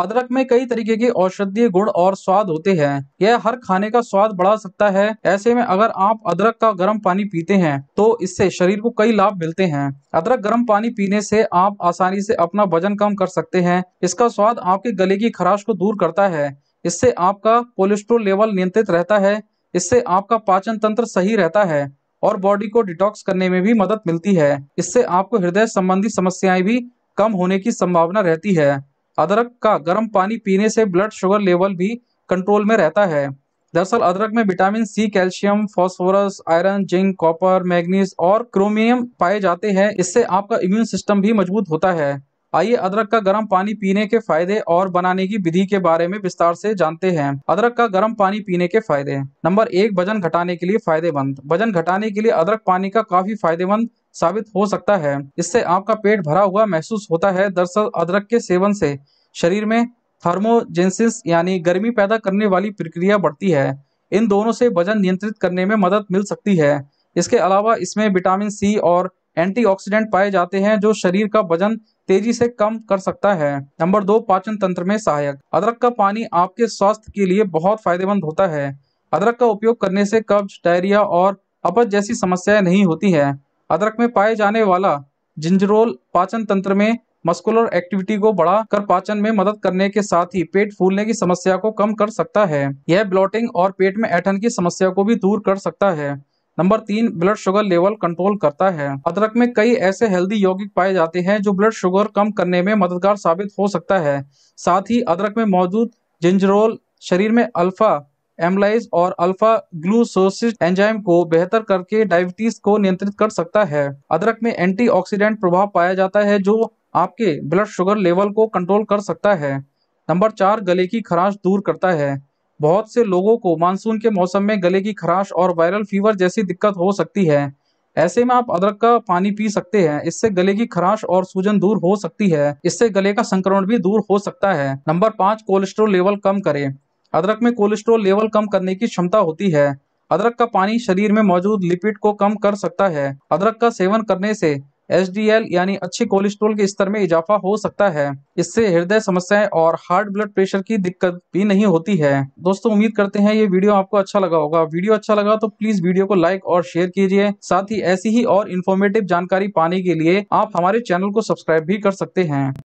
अदरक में कई तरीके के औषधीय गुण और स्वाद होते हैं यह हर खाने का स्वाद बढ़ा सकता है ऐसे में अगर आप अदरक का गर्म पानी पीते हैं तो इससे शरीर को कई लाभ मिलते हैं अदरक गर्म पानी पीने से आप आसानी से अपना वजन कम कर सकते हैं इसका स्वाद आपके गले की खराश को दूर करता है इससे आपका कोलेस्ट्रोल लेवल नियंत्रित रहता है इससे आपका पाचन तंत्र सही रहता है और बॉडी को डिटॉक्स करने में भी मदद मिलती है इससे आपको हृदय संबंधी समस्याएं भी कम होने की संभावना रहती है अदरक का गर्म पानी पीने से ब्लड शुगर लेवल भी कंट्रोल में रहता है दरअसल अदरक में vitamin C calcium phosphorus iron zinc copper manganese और क्रोमियम पाए जाते हैं इससे आपका इम्यून सिस्टम भी मजबूत होता है आइए अदरक का गर्म पानी पीने के फायदे और बनाने की विधि के बारे में विस्तार से जानते हैं अदरक का गर्म पानी पीने के फायदे नंबर एक वजन घटाने के लिए फायदेमंद वजन घटाने के लिए अदरक पानी का काफी फायदेमंद साबित हो सकता है इससे आपका पेट भरा हुआ महसूस होता है दरअसल अदरक के सेवन से शरीर में थर्मोजेंसिस यानी गर्मी पैदा करने वाली प्रक्रिया बढ़ती है इन दोनों से वजन नियंत्रित करने में मदद मिल सकती है इसके अलावा इसमें विटामिन सी और एंटीऑक्सीडेंट पाए जाते हैं जो शरीर का वजन तेजी से कम कर सकता है नंबर दो पाचन तंत्र में सहायक अदरक का पानी आपके स्वास्थ्य के लिए बहुत फायदेमंद होता है अदरक का उपयोग करने से कब्ज डायरिया और अपज जैसी समस्याएं नहीं होती है अदरक में पाए जाने वाला जिंजरोल पाचन तंत्र में मस्कुलर एक्टिविटी को बढ़ा कर पाचन में मदद करने के साथ ही पेट फूलने की समस्या को कम कर सकता है यह ब्लॉटिंग और पेट में ऐठन की समस्या को भी दूर कर सकता है नंबर तीन ब्लड शुगर लेवल कंट्रोल करता है अदरक में कई ऐसे हेल्दी यौगिक पाए जाते हैं जो ब्लड शुगर कम करने में मददगार साबित हो सकता है साथ ही अदरक में मौजूद जिंजरोल शरीर में अल्फा एमलाइज और अल्फा ग्लूसोसिस एंजाइम को बेहतर करके डायबिटीज को नियंत्रित कर सकता है अदरक में एंटीऑक्सीडेंट प्रभाव पाया जाता है जो आपके ब्लड शुगर लेवल को कंट्रोल कर सकता है नंबर चार गले की खराश दूर करता है बहुत से लोगों को मानसून के मौसम में गले की खराश और वायरल फीवर जैसी दिक्कत हो सकती है ऐसे में आप अदरक का पानी पी सकते हैं इससे गले की खराश और सूजन दूर हो सकती है इससे गले का संक्रमण भी दूर हो सकता है नंबर पाँच कोलेस्ट्रोल लेवल कम करें अदरक में कोलेस्ट्रॉल लेवल कम करने की क्षमता होती है अदरक का पानी शरीर में मौजूद लिपिड को कम कर सकता है अदरक का सेवन करने से एच यानी अच्छे कोलेस्ट्रोल के स्तर में इजाफा हो सकता है इससे हृदय समस्याएं और हार्ट ब्लड प्रेशर की दिक्कत भी नहीं होती है दोस्तों उम्मीद करते हैं ये वीडियो आपको अच्छा लगा होगा वीडियो अच्छा लगा तो प्लीज वीडियो को लाइक और शेयर कीजिए साथ ही ऐसी ही और इन्फॉर्मेटिव जानकारी पाने के लिए आप हमारे चैनल को सब्सक्राइब भी कर सकते हैं